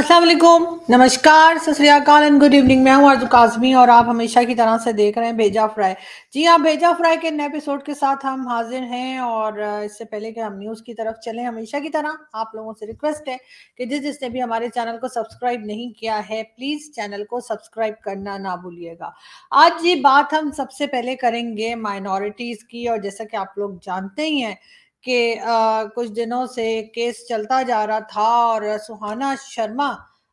असलम नमस्कार सतरीकाल and good evening मैं हूँ अर्जु काजमी और आप हमेशा की तरह से देख रहे हैं भेजा फ्राई जी हाँ भेजा फ्राई के नए एपिसोड के साथ हम हाजिर हैं और इससे पहले कि हम न्यूज़ की तरफ चलें हमेशा की तरह आप लोगों से रिक्वेस्ट है कि जिस जिसने भी हमारे चैनल को सब्सक्राइब नहीं किया है प्लीज़ चैनल को सब्सक्राइब करना ना भूलिएगा आज ये बात हम सबसे पहले करेंगे माइनॉरिटीज़ की और जैसा कि आप लोग जानते ही हैं के आ, कुछ दिनों से केस चलता जा रहा था और सुहाना शर्मा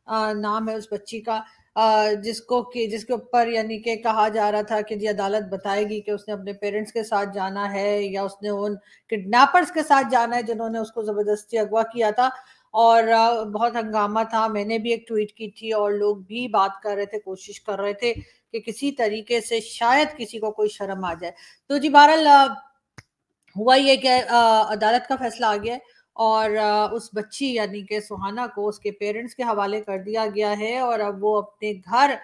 आ, नाम है उस बच्ची का आ, जिसको कि जिसके ऊपर यानी कि कहा जा रहा था कि जी अदालत बताएगी कि उसने अपने पेरेंट्स के साथ जाना है या उसने उन किडनैपर्स के साथ जाना है जिन्होंने उसको ज़बरदस्ती अगवा किया था और बहुत हंगामा था मैंने भी एक ट्वीट की थी और लोग भी बात कर रहे थे कोशिश कर रहे थे कि किसी तरीके से शायद किसी को कोई शर्म आ जाए तो जी बहरहाल हुआ ये कि अदालत का फैसला आ गया और उस बच्ची यानी कि सुहाना को उसके पेरेंट्स के हवाले कर दिया गया है और अब वो अपने घर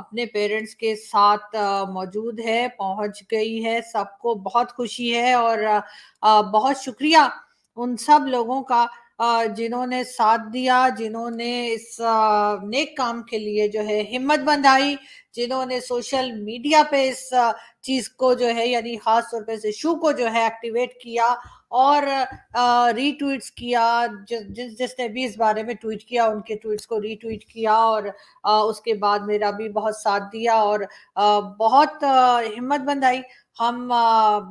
अपने पेरेंट्स के साथ मौजूद है पहुंच गई है सबको बहुत खुशी है और बहुत शुक्रिया उन सब लोगों का जिन्होंने साथ दिया जिन्होंने इस नेक काम के लिए जो है हिम्मत बंधाई जिन्होंने सोशल मीडिया पे इस चीज को जो है यानी खास तौर पे इस इशू को जो है एक्टिवेट किया और रीट्वीट्स किया जिस जिसने भी इस बारे में ट्वीट किया उनके ट्वीट्स को रीट्वीट किया और आ, उसके बाद मेरा भी बहुत साथ दिया और आ, बहुत आ, हिम्मत बंधाई हम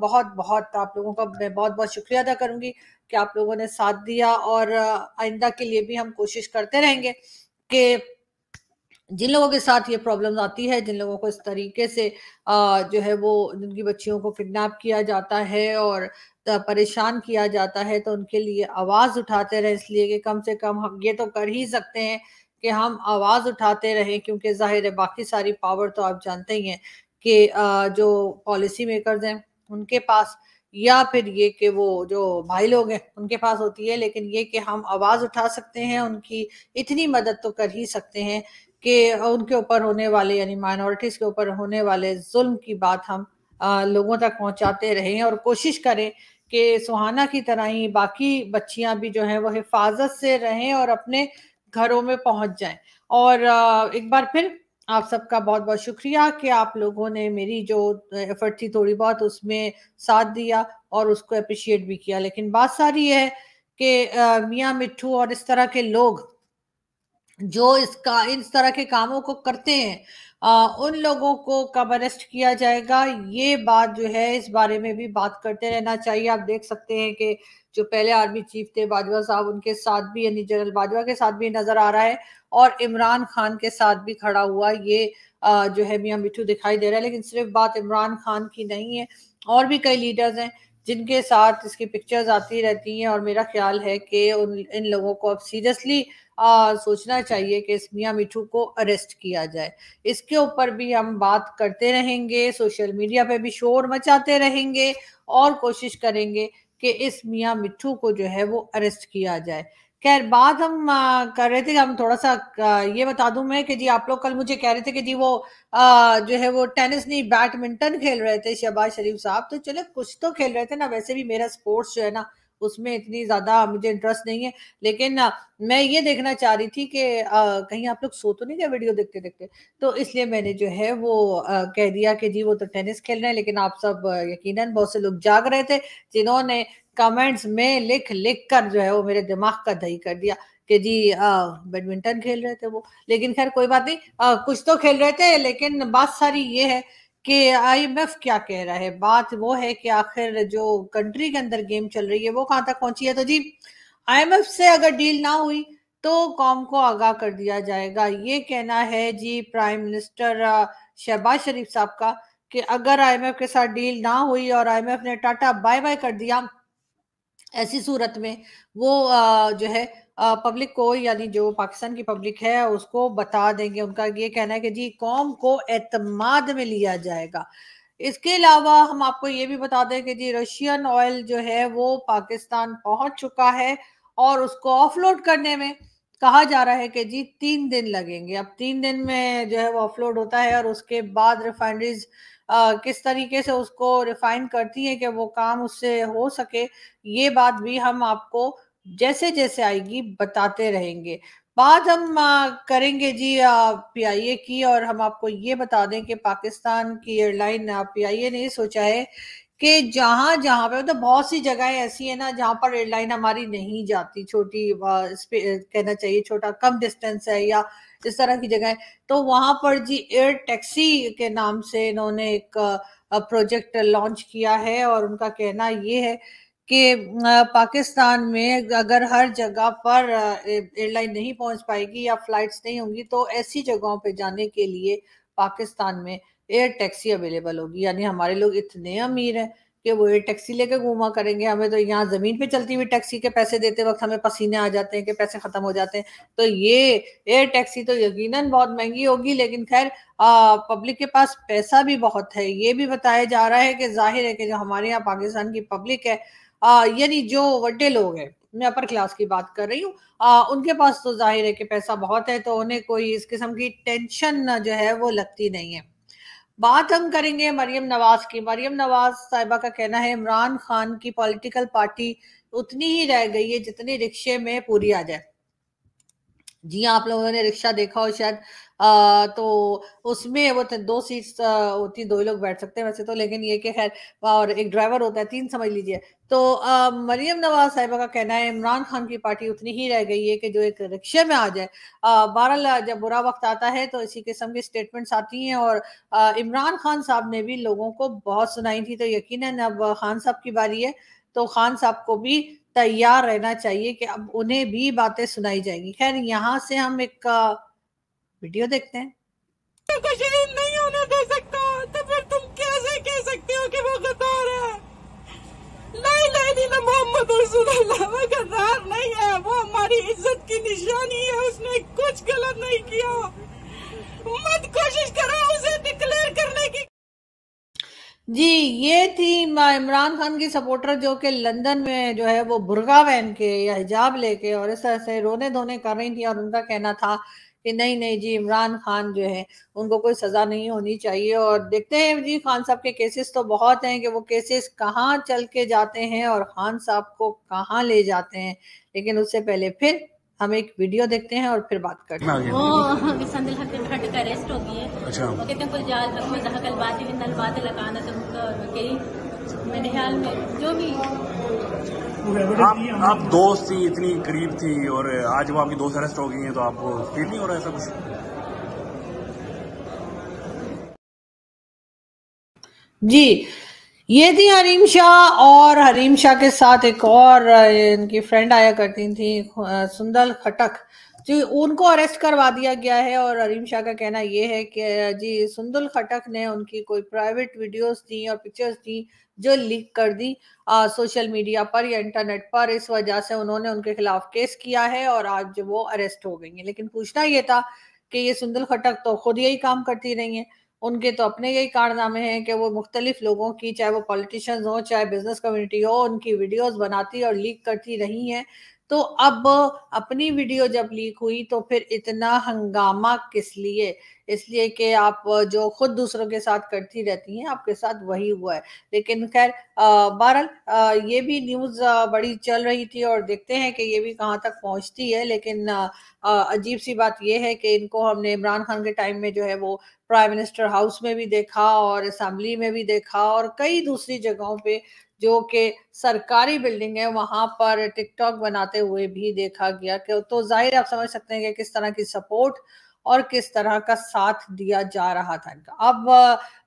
बहुत बहुत आप लोगों का मैं बहुत बहुत शुक्रिया अदा करूंगी कि आप लोगों ने साथ दिया और आइंदा के लिए भी हम कोशिश करते रहेंगे कि जिन लोगों के साथ ये प्रॉब्लम आती है जिन लोगों को इस तरीके से जो है वो जिनकी बच्चियों को किडनैप किया जाता है और परेशान किया जाता है तो उनके लिए आवाज़ उठाते रहे इसलिए कि कम से कम हम ये तो कर ही सकते हैं कि हम आवाज़ उठाते रहें क्योंकि जाहिर है बाकी सारी पावर तो आप जानते ही हैं कि जो पॉलिसी मेकर्स हैं उनके पास या फिर ये कि वो जो भाई लोग हैं उनके पास होती है लेकिन ये कि हम आवाज़ उठा सकते हैं उनकी इतनी मदद तो कर ही सकते हैं कि उनके ऊपर होने वाले यानी माइनॉरिटीज़ के ऊपर होने वाले जुल्म की बात हम लोगों तक पहुंचाते रहें और कोशिश करें कि सुहाना की तरह ही बाकी बच्चियां भी जो हैं वो हिफाजत से रहें और अपने घरों में पहुंच जाएं और एक बार फिर आप सबका बहुत बहुत शुक्रिया कि आप लोगों ने मेरी जो एफर्ट थी थोड़ी बहुत उसमें साथ दिया और उसको अप्रिशिएट भी किया लेकिन बात सारी है कि मियाँ मिट्टू और इस तरह के लोग जो इसका इस तरह के कामों को करते हैं आ, उन लोगों को कब अरेस्ट किया जाएगा ये बात जो है इस बारे में भी बात करते रहना चाहिए आप देख सकते हैं कि जो पहले आर्मी चीफ थे बाजवा साहब उनके साथ भी यानी जनरल बाजवा के साथ भी नजर आ रहा है और इमरान खान के साथ भी खड़ा हुआ ये आ, जो है मियाँ मिठू दिखाई दे रहा है लेकिन सिर्फ बात इमरान खान की नहीं है और भी कई लीडर्स हैं जिनके साथ इसकी पिक्चर्स आती रहती हैं और मेरा ख्याल है कि उन इन लोगों को अब सीरियसली आ, सोचना चाहिए कि इस मियाँ मिठू को अरेस्ट किया जाए इसके ऊपर भी हम बात करते रहेंगे सोशल मीडिया पे भी शोर मचाते रहेंगे और कोशिश करेंगे कि इस मियाँ मिठू को जो है वो अरेस्ट किया जाए खैर बात हम आ, कर रहे थे हम थोड़ा सा आ, ये बता दूं मैं कि जी आप लोग कल मुझे कह रहे थे कि जी वो आ, जो है वो टेनिस नहीं बैडमिंटन खेल रहे थे शहबाज शरीफ साहब तो चले कुछ तो खेल रहे थे ना वैसे भी मेरा स्पोर्ट्स जो है ना उसमें इतनी ज्यादा मुझे इंटरेस्ट नहीं है लेकिन मैं ये देखना चाह रही थी कि कहीं आप लोग सो तो नहीं गए वीडियो देखते देखते तो इसलिए मैंने जो है वो आ, कह दिया कि जी वो तो टेनिस खेल रहे हैं लेकिन आप सब यकीनन बहुत से लोग जाग रहे थे जिन्होंने कमेंट्स में लिख लिख कर जो है वो मेरे दिमाग का दही कर दिया कि जी बैडमिंटन खेल रहे थे वो लेकिन खैर कोई बात नहीं आ, कुछ तो खेल रहे थे लेकिन बात सारी ये है कि आईएमएफ क्या कह रहा है बात वो है कि आखिर जो कंट्री के अंदर गेम चल रही है वो कहां तक पहुंची है तो जी आईएमएफ से अगर डील ना हुई तो कौम को आगाह कर दिया जाएगा ये कहना है जी प्राइम मिनिस्टर शहबाज शरीफ साहब का कि अगर आईएमएफ के साथ डील ना हुई और आईएमएफ ने टाटा बाय बाय कर दिया ऐसी सूरत में वो जो है पब्लिक को यानी जो पाकिस्तान की पब्लिक है उसको बता देंगे उनका ये कहना है कि जी कौम को एतमाद में लिया जाएगा इसके अलावा हम आपको ये भी बता दें कि जी रशियन ऑयल जो है वो पाकिस्तान पहुंच चुका है और उसको ऑफलोड करने में कहा जा रहा है कि जी तीन दिन लगेंगे अब तीन दिन में जो है वो ऑफलोड होता है और उसके बाद रिफाइनरीज किस तरीके से उसको रिफाइन करती है कि वो काम उससे हो सके ये बात भी हम आपको जैसे जैसे आएगी बताते रहेंगे बात हम करेंगे जी ए की और हम आपको ये बता दें कि पाकिस्तान की एयरलाइन पी ए ने सोचा है कि जहाँ जहाँ पे मतलब तो बहुत सी जगह ऐसी है ना जहाँ पर एयरलाइन हमारी नहीं जाती छोटी कहना चाहिए छोटा कम डिस्टेंस है या इस तरह की जगह तो वहाँ पर जी एयर टैक्सी के नाम से इन्होंने एक प्रोजेक्ट लॉन्च किया है और उनका कहना ये है कि पाकिस्तान में अगर हर जगह पर एयरलाइन नहीं पहुंच पाएगी या फ्लाइट्स नहीं होंगी तो ऐसी जगहों पे जाने के लिए पाकिस्तान में एयर टैक्सी अवेलेबल होगी यानी हमारे लोग इतने अमीर हैं कि वो एयर टैक्सी लेके घूमा करेंगे हमें तो यहाँ ज़मीन पे चलती हुई टैक्सी के पैसे देते वक्त हमें पसीने आ जाते हैं कि पैसे ख़त्म हो जाते हैं तो ये एयर टैक्सी तो यकीनन बहुत महंगी होगी लेकिन खैर पब्लिक के पास पैसा भी बहुत है ये भी बताया जा रहा है कि जाहिर है कि जो हमारे यहाँ पाकिस्तान की पब्लिक है यानी जो वड्डे लोग हैं मैं अपर क्लास की बात कर रही हूँ उनके पास तो जाहिर है कि पैसा बहुत है तो उन्हें कोई इस किस्म की टेंशन जो है वो लगती नहीं है बात हम करेंगे मरियम नवाज की मरियम नवाज साहिबा का कहना है इमरान खान की पॉलिटिकल पार्टी उतनी ही रह गई है जितनी रिक्शे में पूरी आ जाए जी हाँ, आप लोगों ने रिक्शा देखा हो शायद आ, तो उसमें वो दो सीट होती दो ही लोग बैठ सकते हैं वैसे तो लेकिन ये कि खैर और एक ड्राइवर होता है तीन समझ लीजिए तो आ, नवाज साहिबा का कहना है इमरान खान की पार्टी उतनी ही रह गई है कि जो एक रिक्शे में आ जाए बहरहाल जब बुरा वक्त आता है तो इसी किस्म की स्टेटमेंट्स आती हैं और इमरान खान साहब ने भी लोगों को बहुत सुनाई थी तो यकीन अब खान साहब की बारी है तो खान साहब को भी तैयार रहना चाहिए कि अब उन्हें भी बातें सुनाई जाएंगी खैर यहाँ से हम एक वीडियो देखते हैं नहीं होने दे सकता तो फिर तुम कैसे कह सकते हो कि वो गद्दार है नहीं नहीं मोहम्मद वो गद्दार नहीं है वो हमारी इज्जत की निशानी है उसने कुछ गलत नहीं किया मत कोशिश करो उसे डिक्लेयर करने की जी ये थी इमरान खान की सपोर्टर जो कि लंदन में जो है वो बुरगा पहन के या हिजाब लेके और इस तरह से रोने धोने कर रही थी और उनका कहना था कि नहीं नहीं जी इमरान खान जो है उनको कोई सज़ा नहीं होनी चाहिए और देखते हैं जी खान साहब के केसेस तो बहुत हैं कि वो केसेस कहाँ चल के जाते हैं और खान साहब को कहाँ ले जाते हैं लेकिन उससे पहले फिर हम एक वीडियो देखते हैं और फिर बात करते हाँ, हैं हाँ, हाँ, अच्छा। वो अरेस्ट तो तो मेरे में जो भी आप आप दोस्त थी इतनी करीब थी और आज वो आपकी दोस्त अरेस्ट हो गई है तो आपको फील नहीं हो रहा ऐसा कुछ जी ये थी हरीम शाह और हरीम शाह के साथ एक और इनकी फ्रेंड आया करती थी सुंदर खटक जी उनको अरेस्ट करवा दिया गया है और अरीम शाह का कहना यह है कि जी सुंदुल खटक ने उनकी कोई प्राइवेट वीडियोस दी और पिक्चर्स दी जो लीक कर दी आ, सोशल मीडिया पर या इंटरनेट पर इस वजह से उन्होंने उनके खिलाफ केस किया है और आज वो अरेस्ट हो गई है लेकिन पूछना ये था कि ये सुंदुल खटक तो खुद यही काम करती रही है उनके तो अपने यही कारनामे हैं कि वो मुख्तलिफ लोगों की चाहे वो पॉलिटिशियंस हो चाहे बिजनेस कम्युनिटी हो उनकी वीडियोस बनाती और लीक करती रही हैं तो अब अपनी वीडियो जब लीक हुई तो फिर इतना हंगामा किस लिए इसलिए कि आप जो खुद दूसरों के साथ करती रहती हैं आपके साथ वही हुआ है लेकिन खैर बहरहाल ये भी न्यूज़ बड़ी चल रही थी और देखते हैं कि ये भी कहाँ तक पहुँचती है लेकिन अजीब सी बात यह है कि इनको हमने इमरान खान के टाइम में जो है वो प्राइम मिनिस्टर हाउस में भी देखा और असम्बली में भी देखा और कई दूसरी जगहों पे जो कि सरकारी बिल्डिंग है वहाँ पर टिकटॉक बनाते हुए भी देखा गया कि तो जाहिर आप समझ सकते हैं कि किस तरह की सपोर्ट और किस तरह का साथ दिया जा रहा था इनका अब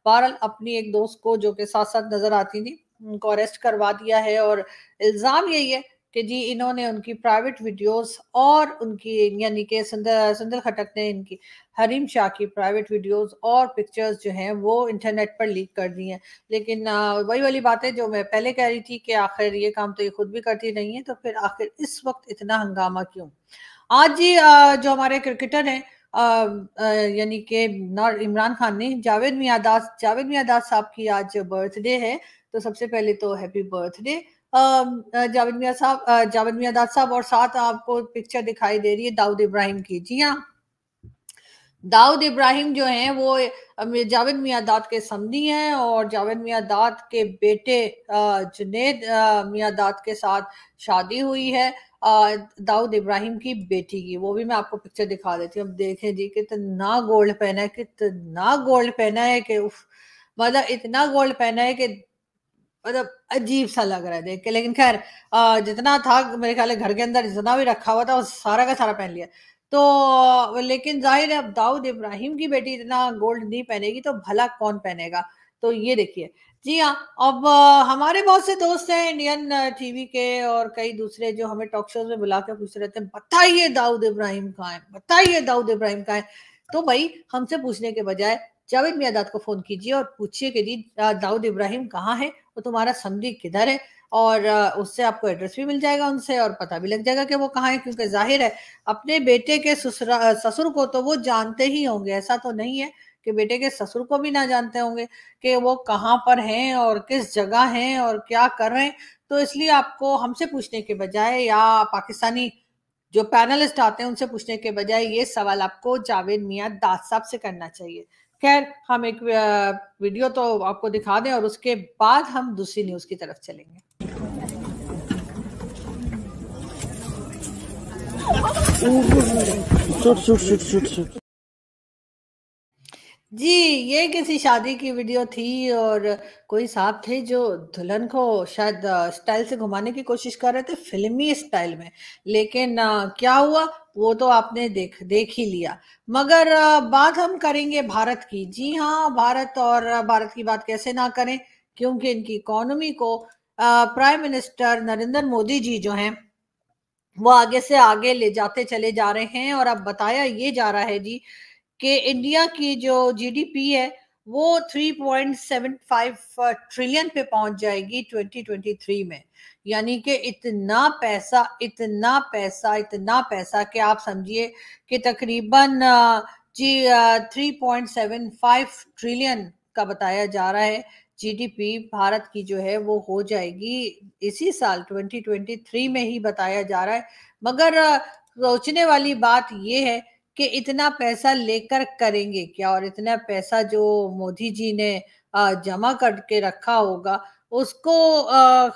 बहरल अपनी एक दोस्त को जो कि साथ साथ नजर आती थी उनको अरेस्ट करवा दिया है और इल्ज़ाम यही है कि जी इन्होंने उनकी प्राइवेट वीडियोस और उनकी यानी कि सुंदर सुंदर खटक ने इनकी हरीम शाह की प्राइवेट वीडियोस और पिक्चर्स जो हैं वो इंटरनेट पर लीक कर दी हैं लेकिन वही वाली बात है जो मैं पहले कह रही थी कि आखिर ये काम तो ये खुद भी करती नहीं है तो फिर आखिर इस वक्त इतना हंगामा क्यों आज जी जो हमारे क्रिकेटर हैं यानी कि इमरान खान ने जावेद मियादास जावेद मियादास साहब की आज बर्थडे है तो सबसे पहले तो हैप्पी बर्थडे जावेद मियाँ साहब जावेद मियाँ दास साहब और साथ आपको पिक्चर दिखाई दे रही है दाऊद इब्राहिम की जी हाँ दाऊद इब्राहिम जो हैं वो जावेद मियाँ दाद के समधी हैं और जावेद मियाँ दाद के बेटे जुनेद मियाँ दाद के साथ शादी हुई है दाऊद इब्राहिम की बेटी की वो भी मैं आपको पिक्चर दिखा देती हूँ अब देखें जी कितना गोल्ड पहना है कितना गोल्ड पहना है कि उफ मतलब इतना गोल्ड पहना है कि मतलब अजीब सा लग रहा है देख के लेकिन खैर जितना था मेरे ख्याल घर के अंदर जितना भी रखा हुआ था वो सारा का सारा पहन लिया तो लेकिन जाहिर है अब दाऊद इब्राहिम की बेटी इतना गोल्ड नहीं पहनेगी तो भला कौन पहनेगा तो ये देखिए जी हाँ अब हमारे बहुत से दोस्त हैं इंडियन टीवी के और कई दूसरे जो हमें टॉक शोज में बुला के पूछते रहते हैं बताइए दाऊद इब्राहिम का है बताइए दाऊद इब्राहिम का है तो भाई हमसे पूछने के बजाय जावेद मियादाद को फ़ोन कीजिए और पूछिए कि जी दाऊद इब्राहिम कहाँ है और तुम्हारा समरी किधर है और उससे आपको एड्रेस भी मिल जाएगा उनसे और पता भी लग जाएगा कि वो कहाँ है क्योंकि जाहिर है अपने बेटे के ससुरा ससुर को तो वो जानते ही होंगे ऐसा तो नहीं है कि बेटे के ससुर को भी ना जानते होंगे कि वो कहाँ पर हैं और किस जगह हैं और क्या कर रहे हैं तो इसलिए आपको हमसे पूछने के बजाय या पाकिस्तानी जो पैनलिस्ट आते हैं उनसे पूछने के बजाय ये सवाल आपको जावेद मियाँ दास साहब से करना चाहिए खैर हम एक वीडियो तो आपको दिखा दें और उसके बाद हम दूसरी न्यूज की तरफ चलेंगे जी, ये किसी शादी की वीडियो थी और कोई साहब थे जो दुल्हन को शायद स्टाइल से घुमाने की कोशिश कर रहे थे फ़िल्मी स्टाइल में। लेकिन क्या हुआ वो तो आपने देख देख ही लिया। मगर बात हम करेंगे भारत की। जी हाँ, भारत और भारत की बात कैसे ना करें क्योंकि इनकी इकोनॉमी को प्राइम मिनिस्टर नरेंद्र मोदी जी जो हैं वो आगे से आगे ले जाते चले जा रहे हैं और अब बताया ये जा रहा है जी कि इंडिया की जो जीडीपी है वो 3.75 ट्रिलियन uh, पे पहुंच जाएगी 2023 में यानी कि इतना पैसा इतना पैसा इतना पैसा कि आप समझिए कि तकरीबन uh, जी three point seven five trillion का बताया जा रहा है जीडीपी भारत की जो है वो हो जाएगी इसी साल 2023 में ही बताया जा रहा है मगर uh, सोचने वाली बात ये है कि इतना पैसा लेकर करेंगे क्या और इतना पैसा जो मोदी जी ने जमा करके रखा होगा उसको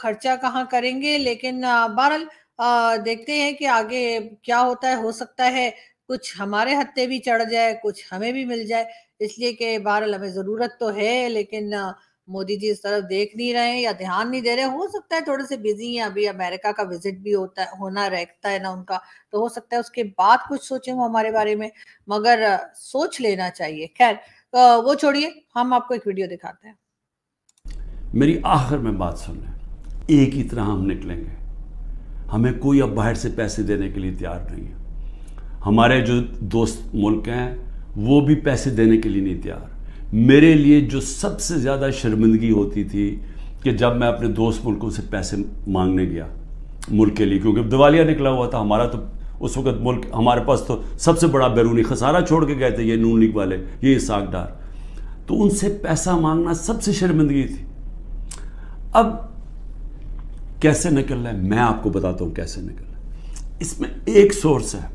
खर्चा कहाँ करेंगे लेकिन बहरहाल देखते हैं कि आगे क्या होता है हो सकता है कुछ हमारे हत्ते भी चढ़ जाए कुछ हमें भी मिल जाए इसलिए कि बहरहाल हमें ज़रूरत तो है लेकिन मोदी जी इस तरफ देख नहीं रहे हैं या ध्यान नहीं दे रहे हो सकता है थोड़े से बिजी हैं अभी अमेरिका का विजिट भी होता है होना रहता है ना उनका तो हो सकता है उसके बाद कुछ सोचे वो हमारे बारे में मगर सोच लेना चाहिए खैर तो वो छोड़िए हम आपको एक वीडियो दिखाते हैं मेरी आखिर में बात सुन लें एक ही तरह हम निकलेंगे हमें कोई अब बाहर से पैसे देने के लिए तैयार नहीं है हमारे जो दोस्त मुल्क हैं वो भी पैसे देने के लिए नहीं तैयार मेरे लिए जो सबसे ज़्यादा शर्मिंदगी होती थी कि जब मैं अपने दोस्त मुल्कों से पैसे मांगने गया मुल्क के लिए क्योंकि दिवालिया निकला हुआ था हमारा तो उस वक्त मुल्क हमारे पास तो सबसे बड़ा बैरूनी खसारा छोड़ के गए थे ये नून लीग वाले ये इसाकडार तो उनसे पैसा मांगना सबसे शर्मिंदगी थी अब कैसे निकल रहा है मैं आपको बताता हूँ कैसे निकल रहा है इसमें एक सोर्स है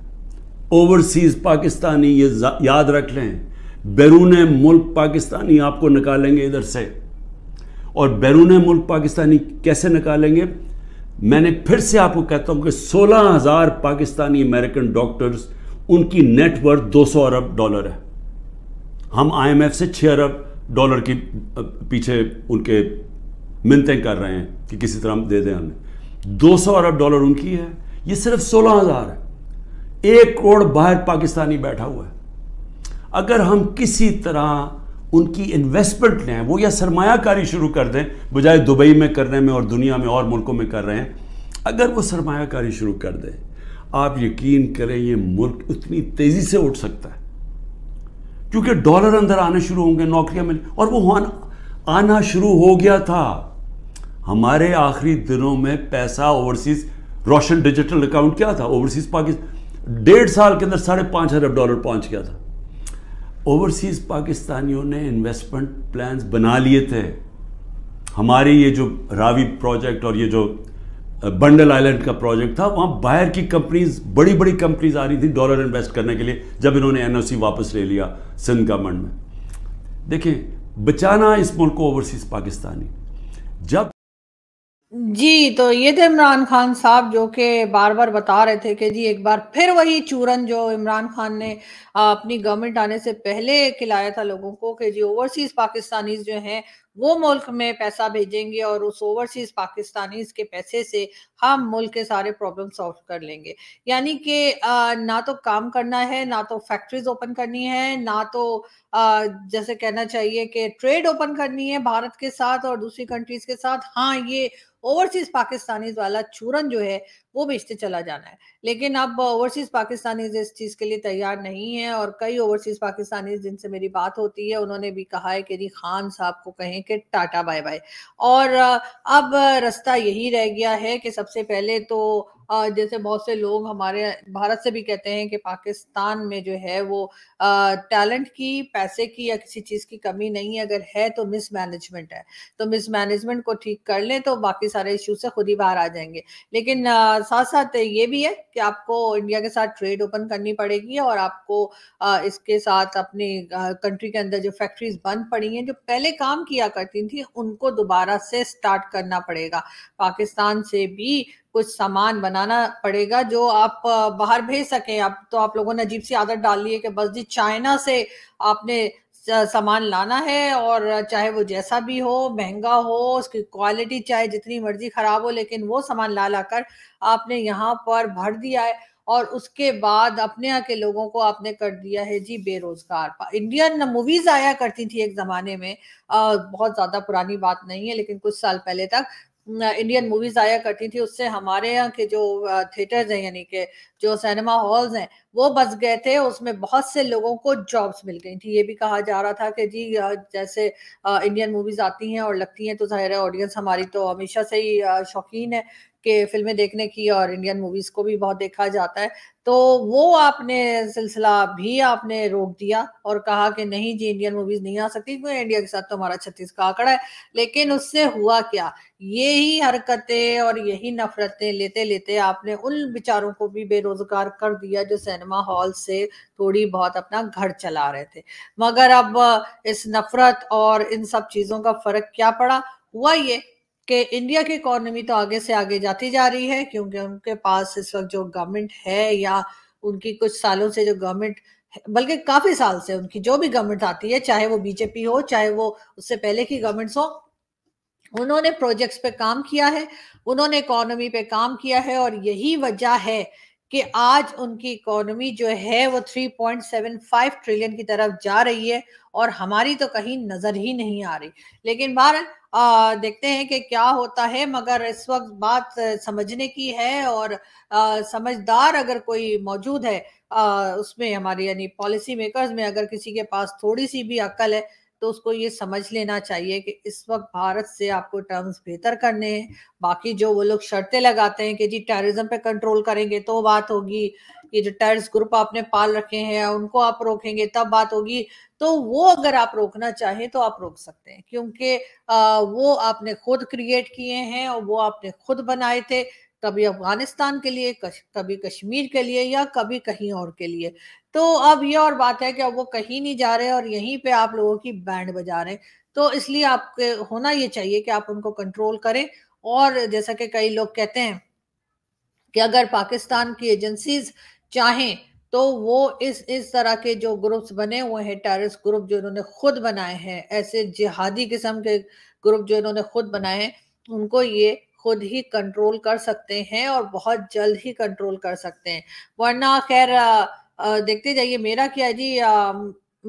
ओवरसीज़ पाकिस्तानी ये याद रख लें बैरून मुल्क पाकिस्तानी आपको निकालेंगे इधर से और बैरून मुल्क पाकिस्तानी कैसे निकालेंगे मैंने फिर से आपको कहता हूं कि सोलह हज़ार पाकिस्तानी अमेरिकन डॉक्टर्स उनकी नेटवर्थ 200 अरब डॉलर है हम आईएमएफ से 6 अरब डॉलर की पीछे उनके मिनतें कर रहे हैं कि किसी तरह हम दे दें हमें 200 अरब डॉलर उनकी है ये सिर्फ सोलह हज़ार है एक करोड़ बाहर पाकिस्तानी बैठा हुआ है अगर हम किसी तरह उनकी इन्वेस्टमेंट लें वो या सरमाकारी शुरू कर दें बजाय दुबई में करने में और दुनिया में और मुल्कों में कर रहे हैं अगर वो सरमाकारी शुरू कर दें आप यकीन करें ये मुल्क उतनी तेज़ी से उठ सकता है क्योंकि डॉलर अंदर आने शुरू होंगे नौकरियां मिल और वो आना शुरू हो गया था हमारे आखिरी दिनों में पैसा ओवरसीज रोशन डिजिटल अकाउंट क्या था ओवरसीज पाकिस्तान डेढ़ साल के अंदर साढ़े पाँच अरब डॉलर पहुंच गया था ओवरसीज़ पाकिस्तानियों ने इन्वेस्टमेंट प्लान्स बना लिए थे हमारे ये जो रावी प्रोजेक्ट और ये जो बंडल आइलैंड का प्रोजेक्ट था वहाँ बाहर की कंपनीज बड़ी बड़ी कंपनीज आ रही थी डॉलर इन्वेस्ट करने के लिए जब इन्होंने एनओसी वापस ले लिया सिंध गवर्नमेंट में देखिए बचाना इस मुल्क को ओवरसीज़ पाकिस्तानी जब जी तो ये थे इमरान खान साहब जो कि बार बार बता रहे थे कि जी एक बार फिर वही चूरन जो इमरान खान ने अपनी गवर्नमेंट आने से पहले खिलाया था लोगों को कि जी ओवरसीज पाकिस्तानीज जो हैं वो मुल्क में पैसा भेजेंगे और उस ओवरसीज पाकिस्तानी के पैसे से हम मुल्क के सारे प्रॉब्लम सॉल्व कर लेंगे यानी कि ना तो काम करना है ना तो फैक्ट्रीज ओपन करनी है ना तो आ, जैसे कहना चाहिए कि ट्रेड ओपन करनी है भारत के साथ और दूसरी कंट्रीज के साथ हाँ ये ओवरसीज पाकिस्तानी वाला चूरन जो है वो बेचते चला जाना है लेकिन अब ओवरसीज पाकिस्तानी इस चीज़ के लिए तैयार नहीं है और कई ओवरसीज पाकिस्तानी जिनसे मेरी बात होती है उन्होंने भी कहा है कि खान साहब को कहें कि टाटा बाय बाय और अब रास्ता यही रह गया है कि सबसे पहले तो जैसे बहुत से लोग हमारे भारत से भी कहते हैं कि पाकिस्तान में जो है वो टैलेंट की पैसे की या किसी चीज़ की कमी नहीं है अगर है तो मिसमैनेजमेंट है तो मिसमैनेजमेंट को ठीक कर लें तो बाकी सारे इशू से खुद ही बाहर आ जाएंगे लेकिन साथ साथ ये भी है कि आपको इंडिया के साथ ट्रेड ओपन करनी पड़ेगी और आपको इसके साथ अपने कंट्री के अंदर जो फैक्ट्रीज बंद पड़ी हैं जो पहले काम किया करती थी उनको दोबारा से स्टार्ट करना पड़ेगा पाकिस्तान से भी कुछ सामान बनाना पड़ेगा जो आप बाहर भेज सकें आप तो आप लोगों ने अजीब सी आदत डाल ली है कि बस जी चाइना से आपने सामान लाना है और चाहे वो जैसा भी हो महंगा हो उसकी क्वालिटी चाहे जितनी मर्जी खराब हो लेकिन वो सामान ला ला कर आपने यहाँ पर भर दिया है और उसके बाद अपने यहाँ के लोगों को आपने कर दिया है जी बेरोजगार इंडियन मूवीज आया करती थी एक जमाने में आ, बहुत ज्यादा पुरानी बात नहीं है लेकिन कुछ साल पहले तक इंडियन मूवीज आया करती थी उससे हमारे यहाँ के जो थिएटर्स हैं यानी के जो सिनेमा हॉल्स हैं वो बस गए थे उसमें बहुत से लोगों को जॉब्स मिल गई थी ये भी कहा जा रहा था कि जी जैसे इंडियन मूवीज आती हैं और लगती हैं तो जाहिर है ऑडियंस हमारी तो हमेशा से ही शौकीन है के फिल्में देखने की और इंडियन मूवीज को भी बहुत देखा जाता है तो वो आपने सिलसिला भी आपने रोक दिया और कहा कि नहीं जी इंडियन मूवीज नहीं आ सकती क्योंकि इंडिया के साथ तो हमारा छत्तीस का आंकड़ा है लेकिन उससे हुआ क्या यही हरकतें और यही नफरतें लेते लेते आपने उन बेचारों को भी बेरोजगार कर दिया जो सिनेमा हॉल से थोड़ी बहुत अपना घर चला रहे थे मगर अब इस नफरत और इन सब चीजों का फर्क क्या पड़ा हुआ ये कि इंडिया की इकोनॉमी तो आगे से आगे जाती जा रही है क्योंकि उनके पास इस वक्त जो गवर्नमेंट है या उनकी कुछ सालों से जो गवर्नमेंट बल्कि काफी साल से उनकी जो भी गवर्नमेंट आती है चाहे वो बीजेपी हो चाहे वो उससे पहले की गवर्नमेंट्स हो उन्होंने प्रोजेक्ट्स पे काम किया है उन्होंने इकोनॉमी पे काम किया है और यही वजह है कि आज उनकी इकोनॉमी जो है वो 3.75 ट्रिलियन की तरफ जा रही है और हमारी तो कहीं नजर ही नहीं आ रही लेकिन बहर देखते हैं कि क्या होता है मगर इस वक्त बात समझने की है और आ, समझदार अगर कोई मौजूद है आ, उसमें हमारी यानी पॉलिसी मेकर्स में अगर किसी के पास थोड़ी सी भी अक्ल है तो उसको ये समझ लेना चाहिए कि इस वक्त भारत से आपको टर्म्स बेहतर करने हैं बाकी जो वो लोग शर्तें लगाते हैं कि जी टेररिज्म पे कंट्रोल करेंगे तो बात होगी ये जो टेरिस ग्रुप आपने पाल रखे हैं उनको आप रोकेंगे तब बात होगी तो वो अगर आप रोकना चाहें तो आप रोक सकते हैं क्योंकि वो आपने खुद क्रिएट किए हैं और वो आपने खुद बनाए थे कभी अफगानिस्तान के लिए कश, कभी कश्मीर के लिए या कभी कहीं और के लिए तो अब ये और बात है कि अब वो कहीं नहीं जा रहे और यहीं पे आप लोगों की बैंड बजा रहे हैं तो इसलिए आपके होना ये चाहिए कि आप उनको कंट्रोल करें और जैसा कि कई लोग कहते हैं कि अगर पाकिस्तान की एजेंसीज चाहें तो वो इस इस तरह के जो ग्रुप्स बने हुए हैं टेररिस्ट ग्रुप जो इन्होंने खुद बनाए हैं ऐसे जिहादी किस्म के ग्रुप जो इन्होंने खुद बनाए हैं उनको ये खुद ही कंट्रोल कर सकते हैं और बहुत जल्द ही कंट्रोल कर सकते हैं वरना खैर देखते जाइए मेरा क्या जी आ,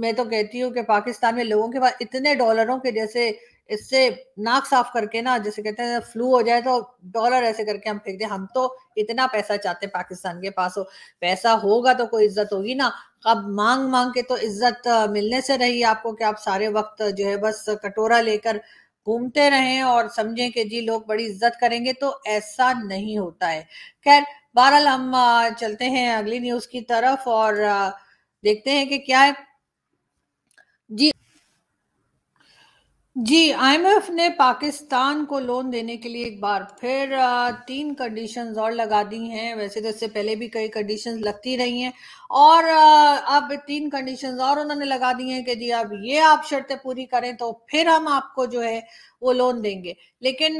मैं तो कहती हूँ कि पाकिस्तान में लोगों के पास इतने डॉलरों के जैसे इससे नाक साफ करके ना जैसे कहते हैं फ्लू हो जाए तो डॉलर ऐसे करके हम फेंक दें हम तो इतना पैसा चाहते हैं पाकिस्तान के पास हो पैसा होगा तो कोई इज्जत होगी ना अब मांग मांग के तो इज्जत मिलने से रही आपको कि आप सारे वक्त जो है बस कटोरा लेकर घूमते रहें और समझें कि जी लोग बड़ी इज्जत करेंगे तो ऐसा नहीं होता है खैर बहरहाल हम चलते हैं अगली न्यूज की तरफ और देखते हैं कि क्या है जी जी आईएमएफ ने पाकिस्तान को लोन देने के लिए एक बार फिर तीन कंडीशंस और लगा दी हैं वैसे तो इससे पहले भी कई कंडीशंस लगती रही हैं और अब तीन कंडीशंस और उन्होंने लगा दी हैं कि जी अब ये आप शर्तें पूरी करें तो फिर हम आपको जो है वो लोन देंगे लेकिन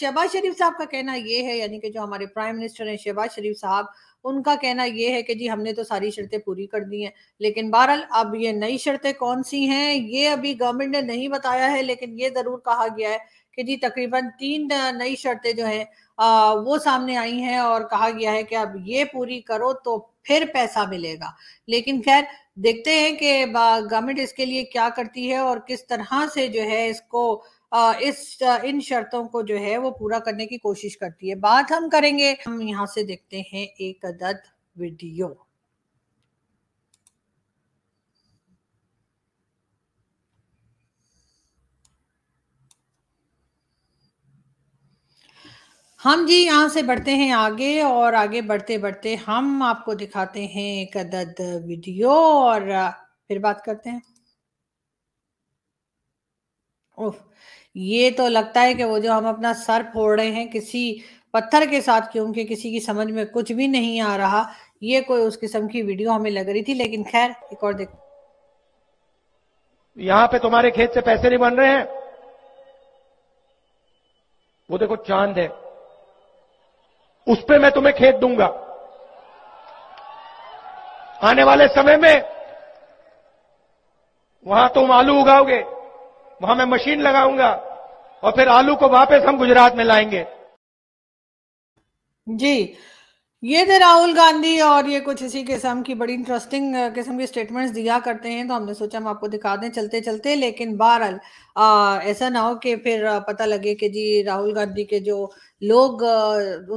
शहबाज शरीफ साहब का कहना ये है यानी कि जो हमारे प्राइम मिनिस्टर हैं शहबाज शरीफ साहब उनका कहना यह है कि जी हमने तो सारी शर्तें पूरी कर दी हैं लेकिन बहरहाल अब ये नई शर्तें कौन सी हैं ये अभी गवर्नमेंट ने नहीं बताया है लेकिन ये जरूर कहा गया है कि जी तकरीबन तीन नई शर्तें जो हैं वो सामने आई हैं और कहा गया है कि अब ये पूरी करो तो फिर पैसा मिलेगा लेकिन खैर देखते हैं कि गवर्नमेंट इसके लिए क्या करती है और किस तरह से जो है इसको इस इन शर्तों को जो है वो पूरा करने की कोशिश करती है बात हम करेंगे हम यहाँ से देखते हैं एक अदद वीडियो हम जी यहाँ से बढ़ते हैं आगे और आगे बढ़ते बढ़ते हम आपको दिखाते हैं एक अदद वीडियो और फिर बात करते हैं ओह ये तो लगता है कि वो जो हम अपना सर फोड़ रहे हैं किसी पत्थर के साथ क्योंकि किसी की समझ में कुछ भी नहीं आ रहा ये कोई उस किस्म की वीडियो हमें लग रही थी लेकिन खैर एक और देख यहां पे तुम्हारे खेत से पैसे नहीं बन रहे हैं वो देखो चांद है उस पर मैं तुम्हें खेत दूंगा आने वाले समय में वहां तुम आलू उगाओगे वहां मैं मशीन लगाऊंगा और फिर आलू को वापस हम गुजरात में लाएंगे जी ये थे राहुल गांधी और ये कुछ इसी किस्म की बड़ी इंटरेस्टिंग किस्म की स्टेटमेंट्स दिया करते हैं तो हमने सोचा हम आपको दिखा दें चलते चलते लेकिन बहरहाल ऐसा ना हो कि फिर पता लगे कि जी राहुल गांधी के जो लोग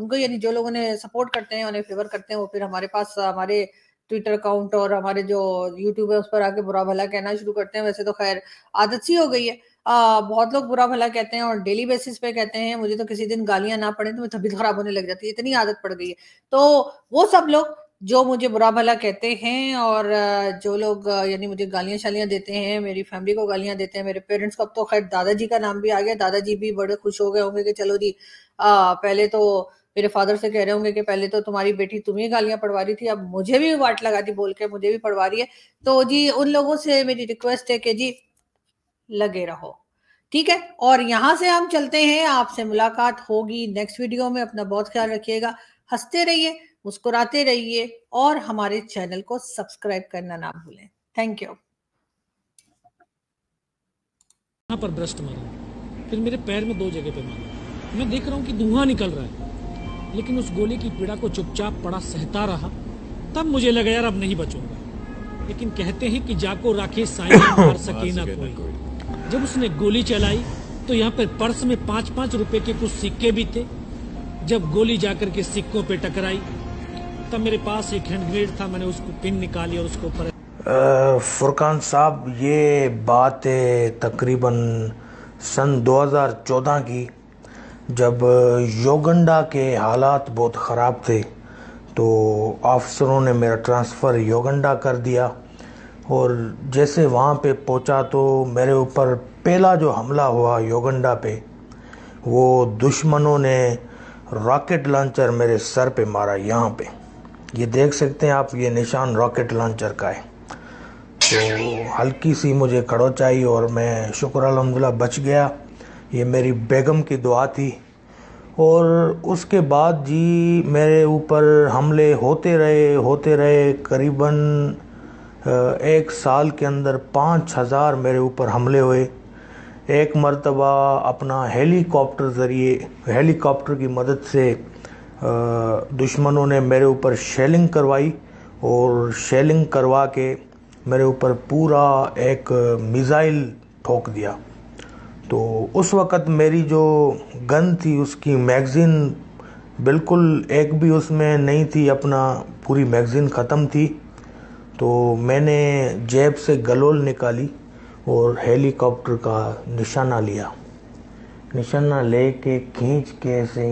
उनको यानी जो लोग उन्हें सपोर्ट करते हैं उन्हें फेवर करते हैं वो फिर हमारे पास हमारे ट्विटर अकाउंट और हमारे जो यूट्यूब है उस पर आके बुरा भला कहना शुरू करते हैं वैसे तो खैर आदत सी हो गई है आ, बहुत लोग बुरा भला कहते हैं और डेली बेसिस पे कहते हैं मुझे तो किसी दिन गालियां ना पड़े तो मैं तबीयत खराब होने लग जाती है इतनी आदत पड़ गई है तो वो सब लोग जो मुझे बुरा भला कहते हैं और जो लोग यानी मुझे गालियां शालियां देते हैं मेरी फैमिली को गालियां देते हैं मेरे पेरेंट्स को अब तो खैर दादाजी का नाम भी आ गया दादाजी भी बड़े खुश हो गए होंगे कि चलो जी पहले तो मेरे फादर से कह रहे होंगे कि पहले तो तुम्हारी बेटी तुम्हें गालियां पढ़वा रही थी अब मुझे भी वाट लगा दी बोल के मुझे भी पढ़वा रही है तो जी उन लोगों से मेरी रिक्वेस्ट है कि जी लगे रहो ठीक है और यहां से हम चलते हैं आपसे मुलाकात होगी नेक्स्ट वीडियो में अपना बहुत ख्याल रखिएगा हंसते रहिए मुस्कुराते रहिए और हमारे चैनल को सब्सक्राइब करना ना भूलें थैंक यू यहाँ पर ब्रस्ट मारा फिर मेरे पैर में दो जगह पे मारा मैं देख रहा हूँ कि धुआं निकल रहा है लेकिन उस गोली की पीड़ा को चुपचाप पड़ा सहता रहा तब मुझे लगा यार अब नहीं बचूंगा लेकिन कहते हैं कि जाको राखे साई मार सके ना कोई।, जब उसने गोली चलाई तो यहाँ पर पर्स में पांच पांच रुपए के कुछ सिक्के भी थे जब गोली जाकर के सिक्कों पे टकराई तब मेरे पास एक हैंड ग्रेड था मैंने उसको पिन निकाली और उसको पर फुरकान साहब ये बात है तकरीबन सन 2014 की जब योगंडा के हालात बहुत ख़राब थे तो ऑफिसरों ने मेरा ट्रांसफ़र योगंडा कर दिया और जैसे वहाँ पे पहुँचा तो मेरे ऊपर पहला जो हमला हुआ योगंडा पे वो दुश्मनों ने रॉकेट लॉन्चर मेरे सर पे मारा यहाँ पे ये देख सकते हैं आप ये निशान रॉकेट लॉन्चर का है तो हल्की सी मुझे खड़ोचाई और मैं शुक्र अलहमदिल्ला बच गया ये मेरी बेगम की दुआ थी और उसके बाद जी मेरे ऊपर हमले होते रहे होते रहे करीबन एक साल के अंदर पाँच हज़ार मेरे ऊपर हमले हुए एक मरतबा अपना हेलीकॉप्टर ज़रिए हेलीकॉप्टर की मदद से दुश्मनों ने मेरे ऊपर शेलिंग करवाई और शेलिंग करवा के मेरे ऊपर पूरा एक मिज़ाइल ठोक दिया तो उस वक़्त मेरी जो गन थी उसकी मैगज़ीन बिल्कुल एक भी उसमें नहीं थी अपना पूरी मैगज़ीन ख़त्म थी तो मैंने जेब से गलोल निकाली और हेलीकॉप्टर का निशाना लिया निशाना ले के खींच के से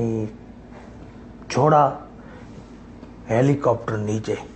छोड़ा हेलीकॉप्टर नीचे